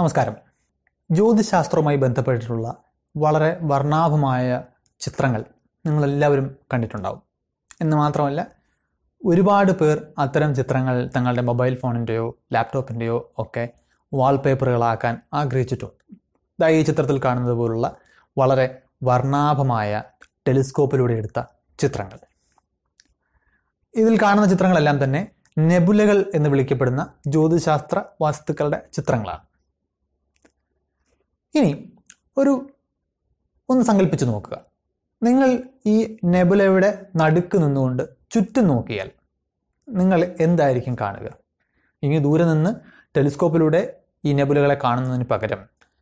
നമസ്കാരം ജ്യോതിശാസ്ത്രവുമായി ബന്ധപ്പെട്ടിട്ടുള്ള വളരെ വർണ്ണാഭമായ ചിത്രങ്ങൾ നിങ്ങളെല്ലാവരും കണ്ടിട്ടുണ്ടാവും എന്ന് മാത്രമല്ല ഒരുപാട് പേർ അത്തരം ചിത്രങ്ങൾ തങ്ങളുടെ മൊബൈൽ ഫോണിൻ്റെയോ ലാപ്ടോപ്പിൻ്റെയോ ഒക്കെ വാൾപേപ്പറുകളാക്കാൻ ആഗ്രഹിച്ചിട്ടുണ്ട് ഇതാ ഈ ചിത്രത്തിൽ കാണുന്നത് പോലുള്ള വളരെ വർണ്ണാഭമായ ടെലിസ്കോപ്പിലൂടെ എടുത്ത ചിത്രങ്ങൾ ഇതിൽ കാണുന്ന ചിത്രങ്ങളെല്ലാം തന്നെ നെബുലകൾ എന്ന് വിളിക്കപ്പെടുന്ന ജ്യോതിശാസ്ത്ര വസ്തുക്കളുടെ ചിത്രങ്ങളാണ് ഇനി ഒരു ഒന്ന് സങ്കല്പിച്ച് നോക്കുക നിങ്ങൾ ഈ നെബുലയുടെ നടുക്ക് നിന്നുകൊണ്ട് ചുറ്റും നോക്കിയാൽ നിങ്ങൾ എന്തായിരിക്കും കാണുക ഇനി ദൂരെ നിന്ന് ടെലിസ്കോപ്പിലൂടെ ഈ നെബുലകളെ കാണുന്നതിന് പകരം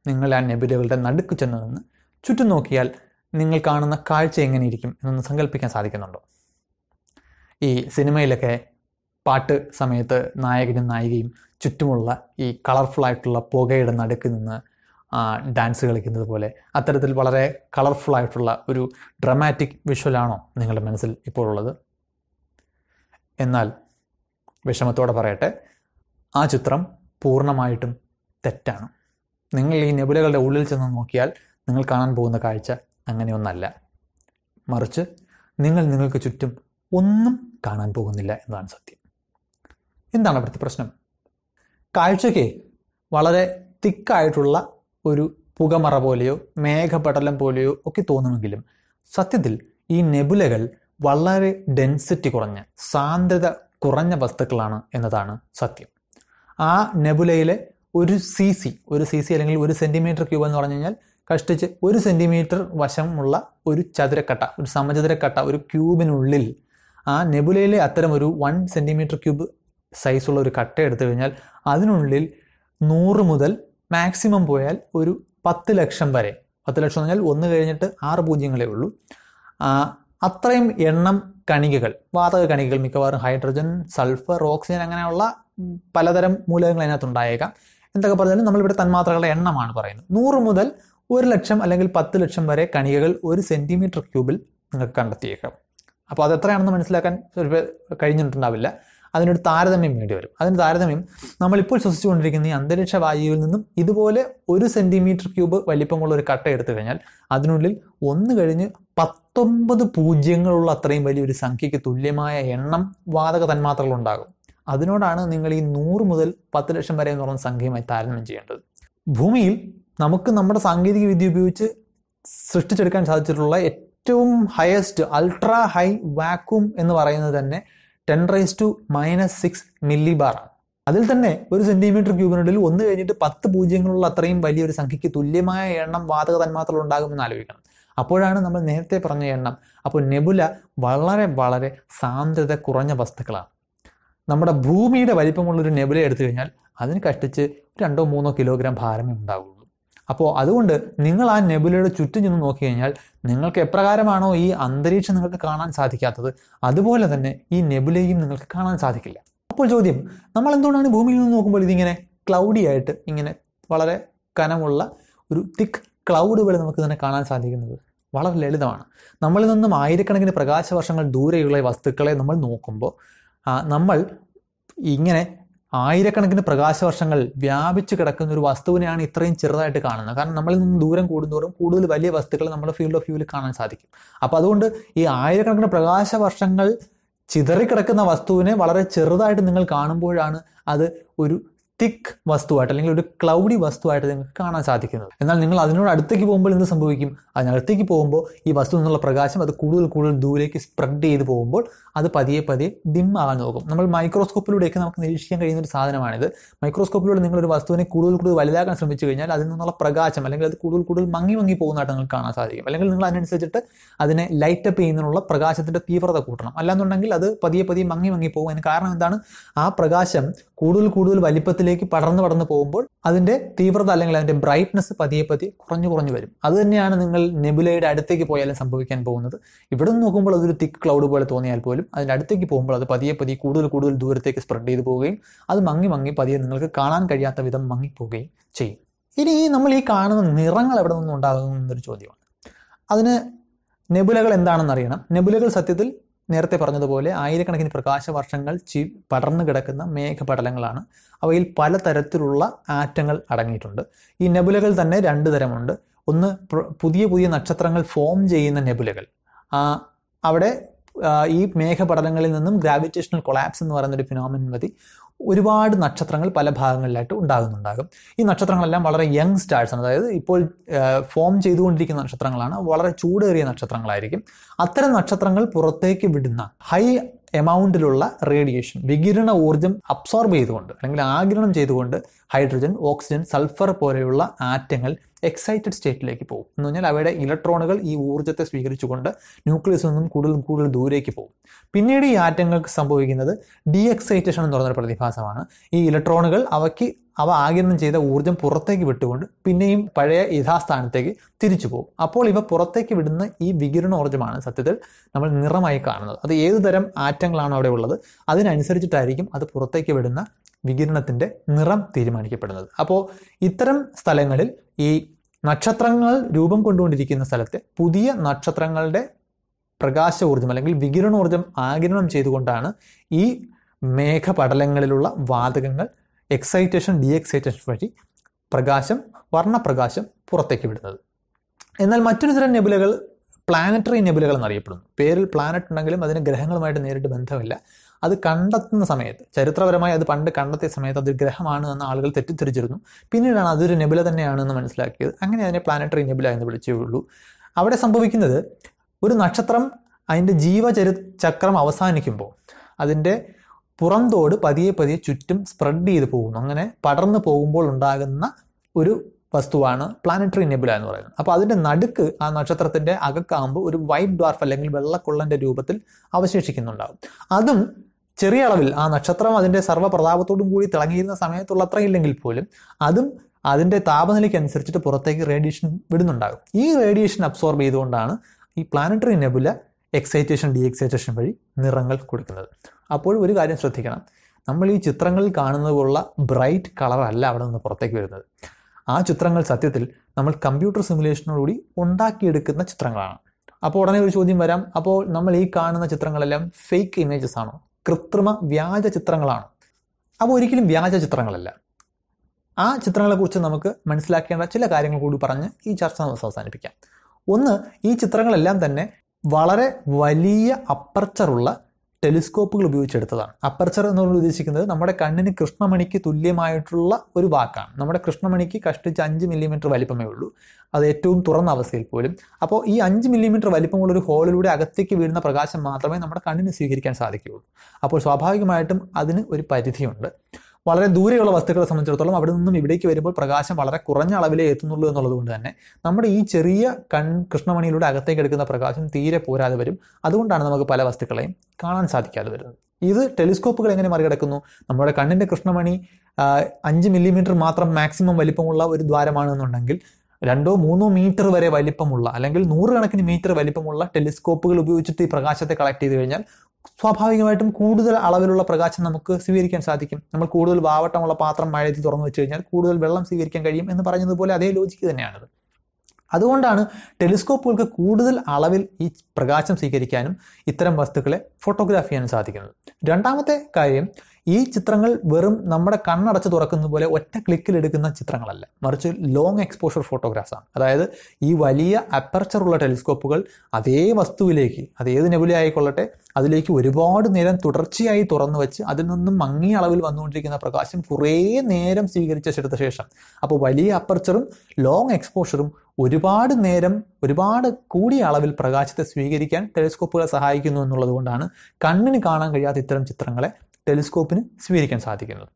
നിങ്ങൾ ആ നെബുലകളുടെ നടുക്ക് ചെന്ന് നിന്ന് ചുറ്റും നോക്കിയാൽ നിങ്ങൾ കാണുന്ന കാഴ്ച എങ്ങനെയിരിക്കും എന്നൊന്ന് സങ്കല്പിക്കാൻ സാധിക്കുന്നുണ്ടോ ഈ സിനിമയിലൊക്കെ പാട്ട് സമയത്ത് നായകനും നായികയും ചുറ്റുമുള്ള ഈ കളർഫുൾ ആയിട്ടുള്ള പുകയുടെ നടുക്ക് നിന്ന് ഡാൻസ് കളിക്കുന്നത് പോലെ അത്തരത്തിൽ വളരെ കളർഫുൾ ആയിട്ടുള്ള ഒരു ഡ്രമാറ്റിക് വിഷ്വലാണോ നിങ്ങളുടെ മനസ്സിൽ ഇപ്പോഴുള്ളത് എന്നാൽ വിഷമത്തോടെ പറയട്ടെ ആ ചിത്രം പൂർണ്ണമായിട്ടും തെറ്റാണ് നിങ്ങൾ ഈ നെബുലകളുടെ ഉള്ളിൽ ചെന്ന് നോക്കിയാൽ നിങ്ങൾ കാണാൻ പോകുന്ന കാഴ്ച അങ്ങനെയൊന്നല്ല മറിച്ച് നിങ്ങൾ നിങ്ങൾക്ക് ചുറ്റും ഒന്നും കാണാൻ പോകുന്നില്ല എന്നതാണ് സത്യം എന്താണ് അവിടുത്തെ പ്രശ്നം കാഴ്ചയ്ക്ക് വളരെ തിക്കായിട്ടുള്ള ഒരു പുകമറ പോലെയോ മേഘപടലം പോലെയോ ഒക്കെ തോന്നുമെങ്കിലും സത്യത്തിൽ ഈ നെബുലകൾ വളരെ ഡെൻസിറ്റി കുറഞ്ഞ സാന്ദ്രത കുറഞ്ഞ വസ്തുക്കളാണ് എന്നതാണ് സത്യം ആ നെബുലയിലെ ഒരു സി സി ഒരു സി സി അല്ലെങ്കിൽ ഒരു സെൻറ്റിമീറ്റർ ക്യൂബ് എന്ന് പറഞ്ഞു കഴിഞ്ഞാൽ കഷ്ടിച്ച് ഒരു സെൻറ്റിമീറ്റർ വശമുള്ള ഒരു ചതുരക്കട്ട ഒരു സമചതുരക്കട്ട ഒരു ക്യൂബിനുള്ളിൽ ആ നെബുലയിലെ അത്തരം ഒരു വൺ സെൻറ്റിമീറ്റർ ക്യൂബ് സൈസുള്ള ഒരു കട്ട എടുത്തു കഴിഞ്ഞാൽ അതിനുള്ളിൽ നൂറ് മുതൽ മാക്സിമം പോയാൽ ഒരു പത്ത് ലക്ഷം വരെ പത്ത് ലക്ഷം എന്ന് പറഞ്ഞാൽ ഒന്ന് കഴിഞ്ഞിട്ട് ആറ് പൂജ്യങ്ങളേ ഉള്ളൂ അത്രയും എണ്ണം കണികകൾ വാതക കണികകൾ മിക്കവാറും ഹൈഡ്രജൻ സൾഫർ ഓക്സിജൻ അങ്ങനെയുള്ള പലതരം മൂലകങ്ങൾ അതിനകത്ത് ഉണ്ടായേക്കാം എന്തൊക്കെ പറഞ്ഞാലും നമ്മളിവിടെ തന്മാത്രകളുടെ എണ്ണമാണ് പറയുന്നത് നൂറ് മുതൽ ഒരു ലക്ഷം അല്ലെങ്കിൽ പത്ത് ലക്ഷം വരെ കണികകൾ ഒരു സെൻറ്റിമീറ്റർ ക്യൂബിൽ നിങ്ങൾക്ക് കണ്ടെത്തിയേക്കാം അപ്പോൾ അത് എത്രയാണെന്ന് മനസ്സിലാക്കാൻ ചിലപ്പോൾ കഴിഞ്ഞിട്ടുണ്ടാവില്ല അതിനൊരു താരതമ്യം വേണ്ടി വരും അതിന് താരതമ്യം നമ്മളിപ്പോൾ ശ്വസിച്ചുകൊണ്ടിരിക്കുന്ന ഈ അന്തരീക്ഷ വായുവിൽ നിന്നും ഇതുപോലെ ഒരു സെൻറ്റിമീറ്റർ ക്യൂബ് വലിപ്പമുള്ള ഒരു കട്ട എടുത്തു കഴിഞ്ഞാൽ അതിനുള്ളിൽ ഒന്ന് കഴിഞ്ഞ് പത്തൊമ്പത് പൂജ്യങ്ങളുള്ള അത്രയും വലിയൊരു സംഖ്യയ്ക്ക് തുല്യമായ എണ്ണം വാതക തന്മാത്രകളുണ്ടാകും അതിനോടാണ് നിങ്ങൾ ഈ നൂറ് മുതൽ പത്ത് ലക്ഷം വരെ എന്ന് പറഞ്ഞ സംഖ്യയുമായി താരതമ്യം ചെയ്യേണ്ടത് ഭൂമിയിൽ നമുക്ക് നമ്മുടെ സാങ്കേതിക വിദ്യ ഉപയോഗിച്ച് സൃഷ്ടിച്ചെടുക്കാൻ സാധിച്ചിട്ടുള്ള ഏറ്റവും ഹയസ്റ്റ് അൾട്രാ ഹൈ വാക്വം എന്ന് പറയുന്നത് തന്നെ ten raise to minus six milli ആണ് അതിൽ തന്നെ ഒരു സെന്റിമീറ്റർ ക്യൂബിനുള്ളിൽ ഒന്ന് കഴിഞ്ഞിട്ട് പത്ത് പൂജ്യങ്ങളുള്ള അത്രയും ഒരു സംഖ്യയ്ക്ക് തുല്യമായ എണ്ണം വാതക തന്മാത്രകൾ ഉണ്ടാകുമെന്ന് ആലോചിക്കണം അപ്പോഴാണ് നമ്മൾ നേരത്തെ പറഞ്ഞ എണ്ണം അപ്പോൾ നെബുല വളരെ വളരെ സാന്ദ്രത കുറഞ്ഞ വസ്തുക്കളാണ് നമ്മുടെ ഭൂമിയുടെ വലിപ്പമുള്ള ഒരു നെബുല എടുത്തു കഴിഞ്ഞാൽ അതിന് കഷ്ടിച്ച് രണ്ടോ മൂന്നോ കിലോഗ്രാം ഭാരമേ ഉണ്ടാവുള്ളൂ അപ്പോൾ അതുകൊണ്ട് നിങ്ങൾ ആ നെബുലയുടെ ചുറ്റും ചെന്ന് നോക്കി കഴിഞ്ഞാൽ നിങ്ങൾക്ക് എപ്രകാരമാണോ ഈ അന്തരീക്ഷം നിങ്ങൾക്ക് കാണാൻ സാധിക്കാത്തത് അതുപോലെ തന്നെ ഈ നെബുലയും നിങ്ങൾക്ക് കാണാൻ സാധിക്കില്ല അപ്പോൾ ചോദ്യം നമ്മൾ എന്തുകൊണ്ടാണ് ഭൂമിയിൽ നിന്ന് നോക്കുമ്പോൾ ഇതിങ്ങനെ ക്ലൗഡി ആയിട്ട് ഇങ്ങനെ വളരെ കനമുള്ള ഒരു തിക്ക് ക്ലൗഡ് പോലെ നമുക്ക് തന്നെ കാണാൻ സാധിക്കുന്നത് വളരെ ലളിതമാണ് നമ്മളിൽ നിന്നും ആയിരക്കണക്കിന് പ്രകാശവർഷങ്ങൾ ദൂരെയുള്ള വസ്തുക്കളെ നമ്മൾ നോക്കുമ്പോൾ നമ്മൾ ഇങ്ങനെ ആയിരക്കണക്കിന് പ്രകാശ വർഷങ്ങൾ വ്യാപിച്ചു കിടക്കുന്ന ഒരു വസ്തുവിനെയാണ് ഇത്രയും ചെറുതായിട്ട് കാണുന്നത് കാരണം നമ്മളിൽ നിന്ന് ദൂരം കൂടുന്നതോറും കൂടുതൽ വലിയ വസ്തുക്കൾ നമ്മുടെ ഫീൽഡ് ഓഫ് വ്യൂവിൽ കാണാൻ സാധിക്കും അപ്പോൾ അതുകൊണ്ട് ഈ ആയിരക്കണക്കിന് പ്രകാശ വർഷങ്ങൾ ചിതറിക്കിടക്കുന്ന വസ്തുവിനെ വളരെ ചെറുതായിട്ട് നിങ്ങൾ കാണുമ്പോഴാണ് അത് ഒരു തിക്ക് വസ്തുവായിട്ട് അല്ലെങ്കിൽ ഒരു ക്ലൗഡി വസ്തുവായിട്ട് നിങ്ങൾക്ക് കാണാൻ സാധിക്കുന്നത് എന്നാൽ നിങ്ങൾ അതിനോട് അടുത്തേക്ക് പോകുമ്പോൾ എന്ത് സംഭവിക്കും അതിനടുത്തേക്ക് പോകുമ്പോൾ ഈ വസ്തു നിന്നുള്ള പ്രകാശം അത് കൂടുതൽ കൂടുതൽ ദൂരേക്ക് സ്പ്രെഡ് ചെയ്ത് പോകുമ്പോൾ അത് പതിയെ പതിയെ ഡിം ആകാൻ നോക്കും നമ്മൾ മൈക്രോസ്കോപ്പിലൂടെയൊക്കെ നമുക്ക് നിരീക്ഷിക്കാൻ കഴിയുന്ന ഒരു സാധനമാണിത് മൈക്രോസ്കോപ്പിലൂടെ നിങ്ങൾ ഒരു വസ്തുവിനെ കൂടുതൽ കൂടുതൽ വലുതാക്കാൻ ശ്രമിച്ചു കഴിഞ്ഞാൽ അതിൽ നിന്നുള്ള പ്രകാശം അല്ലെങ്കിൽ അത് കൂടുതൽ കൂടുതൽ മങ്ങി മങ്ങി പോകുന്നതായിട്ട് നിങ്ങൾക്ക് കാണാൻ സാധിക്കും അല്ലെങ്കിൽ നിങ്ങൾ അതിനനുസരിച്ചിട്ട് അതിനെ ലൈറ്റ് അപ്പ് ചെയ്യുന്നതിനുള്ള പ്രകാശത്തിന്റെ തീവ്രത കൂട്ടണം അല്ലാന്നുണ്ടെങ്കിൽ അത് പതിയെ പതിയെ മങ്ങി മങ്ങി പോകും അതിന് കാരണം എന്താണ് ആ പ്രകാശം കൂടുതൽ കൂടുതൽ വലിപ്പത്തിൽ ലൈറ്റിലേക്ക് പടർന്ന് പടർന്ന് പോകുമ്പോൾ അതിന്റെ തീവ്രത അല്ലെങ്കിൽ അതിന്റെ ബ്രൈറ്റ്നസ് പതിയെ പതിയെ കുറഞ്ഞു കുറഞ്ഞു വരും അത് തന്നെയാണ് നിങ്ങൾ നെബുലയുടെ അടുത്തേക്ക് പോയാലും സംഭവിക്കാൻ പോകുന്നത് ഇവിടെ നിന്ന് നോക്കുമ്പോൾ അതൊരു തിക്ക് ക്ലൗഡ് പോലെ തോന്നിയാൽ പോലും അതിന്റെ അടുത്തേക്ക് പോകുമ്പോൾ അത് പതിയെ പതി കൂടുതൽ കൂടുതൽ ദൂരത്തേക്ക് സ്പ്രെഡ് ചെയ്തു പോവുകയും അത് മങ്ങി മങ്ങി പതിയെ നിങ്ങൾക്ക് കാണാൻ കഴിയാത്ത വിധം മങ്ങിപ്പോവുകയും ചെയ്യും ഇനി നമ്മൾ ഈ കാണുന്ന നിറങ്ങൾ എവിടെ നിന്നും ഉണ്ടാകുന്നു എന്നൊരു ചോദ്യമാണ് അതിന് നെബുലകൾ എന്താണെന്ന് അറിയണം നെബുലകൾ സത്യത്തിൽ നേരത്തെ പറഞ്ഞതുപോലെ ആയിരക്കണക്കിന് പ്രകാശ വർഷങ്ങൾ ചി പടർന്നു കിടക്കുന്ന മേഘപടലങ്ങളാണ് അവയിൽ പലതരത്തിലുള്ള ആറ്റങ്ങൾ അടങ്ങിയിട്ടുണ്ട് ഈ നെബുലകൾ തന്നെ രണ്ട് തരമുണ്ട് ഒന്ന് പുതിയ പുതിയ നക്ഷത്രങ്ങൾ ഫോം ചെയ്യുന്ന നെബുലകൾ അവിടെ ഈ മേഘപടലങ്ങളിൽ നിന്നും ഗ്രാവിറ്റേഷണൽ കൊളാപ്സ് എന്ന് പറയുന്ന ഒരു ഫിനോമിനൻ മതി ഒരുപാട് നക്ഷത്രങ്ങൾ പല ഭാഗങ്ങളിലായിട്ട് ഉണ്ടാകുന്നുണ്ടാകും ഈ നക്ഷത്രങ്ങളെല്ലാം വളരെ യങ് സ്റ്റാർസാണ് അതായത് ഇപ്പോൾ ഫോം ചെയ്തുകൊണ്ടിരിക്കുന്ന നക്ഷത്രങ്ങളാണ് വളരെ ചൂടേറിയ നക്ഷത്രങ്ങളായിരിക്കും അത്തരം നക്ഷത്രങ്ങൾ പുറത്തേക്ക് വിടുന്ന ഹൈ എമൗണ്ടിലുള്ള റേഡിയേഷൻ വികിരണ ഊർജ്ജം അബ്സോർബ് ചെയ്തുകൊണ്ട് അല്ലെങ്കിൽ ആഗിരണം ചെയ്തുകൊണ്ട് ഹൈഡ്രജൻ ഓക്സിജൻ സൾഫർ പോലെയുള്ള ആറ്റങ്ങൾ എക്സൈറ്റഡ് സ്റ്റേറ്റിലേക്ക് പോകും എന്ന് പറഞ്ഞാൽ അവയുടെ ഇലക്ട്രോണുകൾ ഈ ഊർജ്ജത്തെ സ്വീകരിച്ചുകൊണ്ട് ന്യൂക്ലിയസ് നിന്നും കൂടുതൽ കൂടുതൽ ദൂരേക്ക് പോകും പിന്നീട് ഈ ആറ്റങ്ങൾക്ക് സംഭവിക്കുന്നത് ഡി എക്സൈറ്റേഷൻ എന്ന് പറയുന്ന പ്രതിഭാസമാണ് ഈ ഇലക്ട്രോണുകൾ അവയ്ക്ക് അവ ആഗിരണം ചെയ്ത ഊർജ്ജം പുറത്തേക്ക് വിട്ടുകൊണ്ട് പിന്നെയും പഴയ യഥാസ്ഥാനത്തേക്ക് തിരിച്ചു പോകും അപ്പോൾ ഇവ പുറത്തേക്ക് വിടുന്ന ഈ ഊർജ്ജമാണ് സത്യത്തിൽ നമ്മൾ നിറമായി കാണുന്നത് അത് ഏതുതരം ആറ്റങ്ങളാണ് അവിടെ ഉള്ളത് അതിനനുസരിച്ചിട്ടായിരിക്കും അത് പുറത്തേക്ക് വിടുന്ന വികിരണത്തിൻ്റെ നിറം തീരുമാനിക്കപ്പെടുന്നത് അപ്പോൾ ഇത്തരം സ്ഥലങ്ങളിൽ ഈ നക്ഷത്രങ്ങൾ രൂപം കൊണ്ടുകൊണ്ടിരിക്കുന്ന സ്ഥലത്തെ പുതിയ നക്ഷത്രങ്ങളുടെ പ്രകാശ ഊർജ്ജം അല്ലെങ്കിൽ ഊർജ്ജം ആഗിരണം ചെയ്തുകൊണ്ടാണ് ഈ മേഘപടലങ്ങളിലുള്ള വാതകങ്ങൾ എക്സൈറ്റേഷൻ ഡി എക്സൈറ്റേഷൻ വഴി പ്രകാശം വർണ്ണപ്രകാശം പുറത്തേക്ക് വിടുന്നത് എന്നാൽ മറ്റൊരു തരം നെബുലകൾ പ്ലാനറ്ററി നെബുലകൾ എന്നറിയപ്പെടുന്നു പേരിൽ പ്ലാനറ്റ് ഉണ്ടെങ്കിലും അതിന് ഗ്രഹങ്ങളുമായിട്ട് നേരിട്ട് ബന്ധമില്ല അത് കണ്ടെത്തുന്ന സമയത്ത് ചരിത്രപരമായി അത് പണ്ട് കണ്ടെത്തിയ സമയത്ത് അത് ഗ്രഹമാണ് എന്ന് ആളുകൾ തെറ്റിദ്ധരിച്ചിരുന്നു പിന്നീടാണ് അതൊരു നെബുല തന്നെയാണെന്ന് മനസ്സിലാക്കിയത് അങ്ങനെ അതിനെ പ്ലാനറ്ററി നെബുല എന്ന് വിളിച്ചുള്ളൂ അവിടെ സംഭവിക്കുന്നത് ഒരു നക്ഷത്രം അതിൻ്റെ ജീവചരി ചക്രം അവസാനിക്കുമ്പോൾ അതിൻ്റെ പുറന്തോട് പതിയെ പതിയെ ചുറ്റും സ്പ്രെഡ് ചെയ്ത് പോകുന്നു അങ്ങനെ പടർന്നു പോകുമ്പോൾ ഉണ്ടാകുന്ന ഒരു വസ്തുവാണ് പ്ലാനറ്ററി നെബുല എന്ന് പറയുന്നത് അപ്പോൾ അതിൻ്റെ നടുക്ക് ആ നക്ഷത്രത്തിൻ്റെ അകക്കാമ്പ് ഒരു വൈറ്റ് ഡ്വാർഫ് അല്ലെങ്കിൽ വെള്ളക്കൊള്ളൻ്റെ രൂപത്തിൽ അവശേഷിക്കുന്നുണ്ടാകും അതും ചെറിയ അളവിൽ ആ നക്ഷത്രം അതിൻ്റെ സർവ്വപ്രതാപത്തോടും കൂടി തിളങ്ങിയിരുന്ന സമയത്തുള്ള അത്രയില്ലെങ്കിൽ പോലും അതും അതിൻ്റെ താപനിലയ്ക്ക് അനുസരിച്ചിട്ട് പുറത്തേക്ക് റേഡിയേഷൻ വിടുന്നുണ്ടാകും ഈ റേഡിയേഷൻ അബ്സോർബ് ചെയ്തുകൊണ്ടാണ് ഈ planetary nebula excitation de-excitation വഴി നിറങ്ങൾ കൊടുക്കുന്നത് അപ്പോൾ ഒരു കാര്യം ശ്രദ്ധിക്കണം നമ്മൾ ഈ ചിത്രങ്ങളിൽ കാണുന്നത് പോലുള്ള ബ്രൈറ്റ് കളറല്ല അവിടെ നിന്ന് പുറത്തേക്ക് വരുന്നത് ആ ചിത്രങ്ങൾ സത്യത്തിൽ നമ്മൾ കമ്പ്യൂട്ടർ സിമുലേഷനോടുകൂടി ഉണ്ടാക്കിയെടുക്കുന്ന ചിത്രങ്ങളാണ് അപ്പോൾ ഉടനെ ഒരു ചോദ്യം വരാം അപ്പോൾ നമ്മൾ ഈ കാണുന്ന ചിത്രങ്ങളെല്ലാം ഫേക്ക് ഇമേജസ് ആണോ കൃത്രിമ വ്യാജ ചിത്രങ്ങളാണ് അപ്പോൾ ഒരിക്കലും വ്യാജ ചിത്രങ്ങളല്ല ആ ചിത്രങ്ങളെക്കുറിച്ച് നമുക്ക് മനസ്സിലാക്കേണ്ട ചില കാര്യങ്ങൾ കൂടി പറഞ്ഞ് ഈ ചർച്ച നമുക്ക് അവസാനിപ്പിക്കാം ഒന്ന് ഈ ചിത്രങ്ങളെല്ലാം തന്നെ വളരെ വലിയ അപ്പർച്ചറുള്ള ടെലിസ്കോപ്പുകൾ ഉപയോഗിച്ചെടുത്തതാണ് അപ്പർച്ചർ എന്നുള്ളത് ഉദ്ദേശിക്കുന്നത് നമ്മുടെ കണ്ണിന് കൃഷ്ണമണിക്ക് തുല്യമായിട്ടുള്ള ഒരു വാക്കാണ് നമ്മുടെ കൃഷ്ണമണിക്ക് കഷ്ടിച്ച് അഞ്ച് മില്ലിമീറ്റർ വലിപ്പമേ ഉള്ളൂ അത് ഏറ്റവും തുറന്ന അവസ്ഥയിൽ പോലും അപ്പോൾ ഈ അഞ്ച് മില്ലിമീറ്റർ വലിപ്പമുള്ള ഒരു ഹോളിലൂടെ അകത്തേക്ക് വീഴുന്ന പ്രകാശം മാത്രമേ നമ്മുടെ കണ്ണിന് സ്വീകരിക്കാൻ സാധിക്കുകയുള്ളൂ അപ്പോൾ സ്വാഭാവികമായിട്ടും അതിന് ഒരു പരിധിയുണ്ട് വളരെ ദൂരെയുള്ള വസ്തുക്കളെ സംബന്ധിച്ചിടത്തോളം അവിടെ നിന്നും ഇവിടേക്ക് വരുമ്പോൾ പ്രകാശം വളരെ കുറഞ്ഞ അളവിലേ എത്തുന്നുള്ളൂ എന്നുള്ളത് കൊണ്ട് തന്നെ നമ്മുടെ ഈ ചെറിയ കൺ കൃഷ്ണമണിയിലൂടെ അകത്തേക്ക് എടുക്കുന്ന പ്രകാശം തീരെ പോരാതെ വരും അതുകൊണ്ടാണ് നമുക്ക് പല വസ്തുക്കളെയും കാണാൻ സാധിക്കാതെ വരുന്നത് ഇത് ടെലിസ്കോപ്പുകൾ എങ്ങനെ മറികടക്കുന്നു നമ്മുടെ കണ്ണിൻ്റെ കൃഷ്ണമണി അഞ്ച് മില്ലിമീറ്റർ മാത്രം മാക്സിമം വലിപ്പമുള്ള ഒരു ദ്വാരമാണെന്നുണ്ടെങ്കിൽ രണ്ടോ മൂന്നോ മീറ്റർ വരെ വലിപ്പമുള്ള അല്ലെങ്കിൽ നൂറുകണക്കിന് മീറ്റർ വലിപ്പമുള്ള ടെലിസ്കോപ്പുകൾ ഉപയോഗിച്ചിട്ട് ഈ പ്രകാശത്തെ കളക്ട് ചെയ്ത് കഴിഞ്ഞാൽ സ്വാഭാവികമായിട്ടും കൂടുതൽ അളവിലുള്ള പ്രകാശം നമുക്ക് സ്വീകരിക്കാൻ സാധിക്കും നമ്മൾ കൂടുതൽ വാവട്ടമുള്ള പാത്രം മഴയത്തിൽ തുറന്നു വെച്ച് കഴിഞ്ഞാൽ കൂടുതൽ വെള്ളം സ്വീകരിക്കാൻ കഴിയും എന്ന് പറഞ്ഞതുപോലെ അതേ ലോജിക്ക് തന്നെയാണത് അതുകൊണ്ടാണ് ടെലിസ്കോപ്പുകൾക്ക് കൂടുതൽ അളവിൽ ഈ പ്രകാശം സ്വീകരിക്കാനും ഇത്തരം വസ്തുക്കളെ ഫോട്ടോഗ്രാഫ് ചെയ്യാനും സാധിക്കുന്നത് രണ്ടാമത്തെ കാര്യം ഈ ചിത്രങ്ങൾ വെറും നമ്മുടെ കണ്ണടച്ച് തുറക്കുന്ന പോലെ ഒറ്റ ക്ലിക്കിൽ എടുക്കുന്ന ചിത്രങ്ങളല്ല മറിച്ച് ലോങ് എക്സ്പോഷർ ആണ് അതായത് ഈ വലിയ അപ്പർച്ചറുള്ള ടെലിസ്കോപ്പുകൾ അതേ വസ്തുവിലേക്ക് അതേത് നെബുലി ആയിക്കൊള്ളട്ടെ അതിലേക്ക് ഒരുപാട് നേരം തുടർച്ചയായി തുറന്നു വെച്ച് അതിൽ നിന്നും മങ്ങിയ അളവിൽ വന്നുകൊണ്ടിരിക്കുന്ന പ്രകാശം കുറേ നേരം സ്വീകരിച്ചെടുത്ത ശേഷം അപ്പോൾ വലിയ അപ്പർച്ചറും ലോങ് എക്സ്പോഷറും ഒരുപാട് നേരം ഒരുപാട് കൂടിയ അളവിൽ പ്രകാശത്തെ സ്വീകരിക്കാൻ ടെലിസ്കോപ്പുകളെ സഹായിക്കുന്നു എന്നുള്ളത് കൊണ്ടാണ് കണ്ണിന് കാണാൻ കഴിയാത്ത ഇത്തരം ചിത്രങ്ങളെ ടെലിസ്കോപ്പിന് സ്വീകരിക്കാൻ സാധിക്കുന്നത്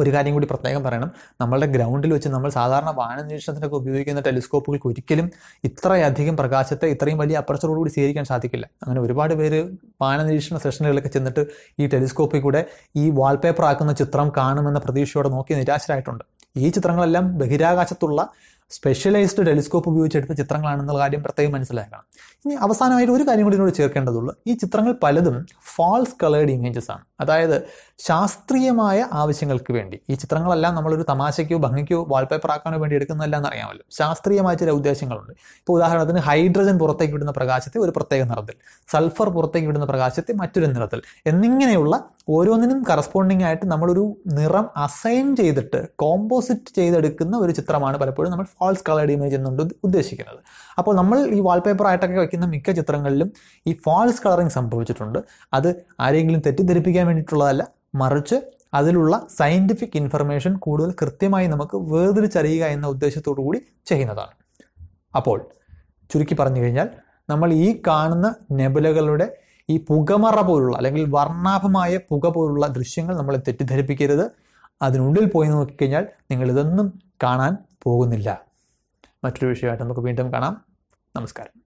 ഒരു കാര്യം കൂടി പ്രത്യേകം പറയണം നമ്മളുടെ ഗ്രൗണ്ടിൽ വെച്ച് നമ്മൾ സാധാരണ വാന നിരീക്ഷണത്തിനൊക്കെ ഉപയോഗിക്കുന്ന ടെലിസ്കോപ്പുകൾക്ക് ഒരിക്കലും ഇത്രയധികം പ്രകാശത്തെ ഇത്രയും വലിയ കൂടി സ്വീകരിക്കാൻ സാധിക്കില്ല അങ്ങനെ ഒരുപാട് പേര് വാന നിരീക്ഷണ സെഷനുകളിലൊക്കെ ചെന്നിട്ട് ഈ ടെലിസ്കോപ്പിൽ കൂടെ ഈ വാൾപേപ്പർ ആക്കുന്ന ചിത്രം കാണുമെന്ന പ്രതീക്ഷയോടെ നോക്കി നിരാശരായിട്ടുണ്ട് ഈ ചിത്രങ്ങളെല്ലാം ബഹിരാകാശത്തുള്ള സ്പെഷ്യലൈസ്ഡ് ടെലിസ്കോപ്പ് ഉപയോഗിച്ചെടുത്ത ചിത്രങ്ങളാണെന്നുള്ള കാര്യം പ്രത്യേകം മനസ്സിലാക്കണം ഇനി അവസാനമായിട്ട് ഒരു കാര്യം കൂടി ഇതിനോട് ചേർക്കേണ്ടതുള്ളൂ ഈ ചിത്രങ്ങൾ പലതും ഫാൾസ് കളേഡ് ഇമേജസ് ആണ് അതായത് ശാസ്ത്രീയമായ ആവശ്യങ്ങൾക്ക് വേണ്ടി ഈ ചിത്രങ്ങളെല്ലാം നമ്മളൊരു തമാശയ്ക്കോ ഭംഗിക്കോ വാൾപേപ്പർ ആക്കാനോ വേണ്ടി എടുക്കുന്നതല്ല അറിയാമല്ലോ ശാസ്ത്രീയമായ ചില ഉദ്ദേശങ്ങളുണ്ട് ഇപ്പോൾ ഉദാഹരണത്തിന് ഹൈഡ്രജൻ പുറത്തേക്ക് വിടുന്ന പ്രകാശത്തെ ഒരു പ്രത്യേക നിറത്തിൽ സൾഫർ പുറത്തേക്ക് വിടുന്ന പ്രകാശത്തെ മറ്റൊരു നിറത്തിൽ എന്നിങ്ങനെയുള്ള ഓരോന്നിനും കറസ്പോണ്ടിങ് ആയിട്ട് നമ്മളൊരു നിറം അസൈൻ ചെയ്തിട്ട് കോമ്പോസിറ്റ് ചെയ്തെടുക്കുന്ന ഒരു ചിത്രമാണ് പലപ്പോഴും നമ്മൾ ഫാൾസ് കളേഡ് ഇമേജ് എന്നുണ്ട് ഉദ്ദേശിക്കുന്നത് അപ്പോൾ നമ്മൾ ഈ വാൾപേപ്പർ ആയിട്ടൊക്കെ വയ്ക്കുന്ന മിക്ക ചിത്രങ്ങളിലും ഈ ഫാൾസ് കളറിങ് സംഭവിച്ചിട്ടുണ്ട് അത് ആരെങ്കിലും തെറ്റിദ്ധരിപ്പിക്കാൻ വേണ്ടിയിട്ടുള്ളതല്ല മറിച്ച് അതിലുള്ള സയൻറ്റിഫിക് ഇൻഫർമേഷൻ കൂടുതൽ കൃത്യമായി നമുക്ക് വേർതിരിച്ചറിയുക എന്ന ഉദ്ദേശത്തോടു കൂടി ചെയ്യുന്നതാണ് അപ്പോൾ ചുരുക്കി പറഞ്ഞു കഴിഞ്ഞാൽ നമ്മൾ ഈ കാണുന്ന നെബുലകളുടെ ഈ പുകമറ പോലുള്ള അല്ലെങ്കിൽ വർണ്ണാഭമായ പുക പോലുള്ള ദൃശ്യങ്ങൾ നമ്മളെ തെറ്റിദ്ധരിപ്പിക്കരുത് അതിനുള്ളിൽ പോയി നോക്കിക്കഴിഞ്ഞാൽ നിങ്ങൾ ഇതൊന്നും കാണാൻ പോകുന്നില്ല മറ്റൊരു വിഷയമായിട്ട് നമുക്ക് വീണ്ടും കാണാം നമസ്കാരം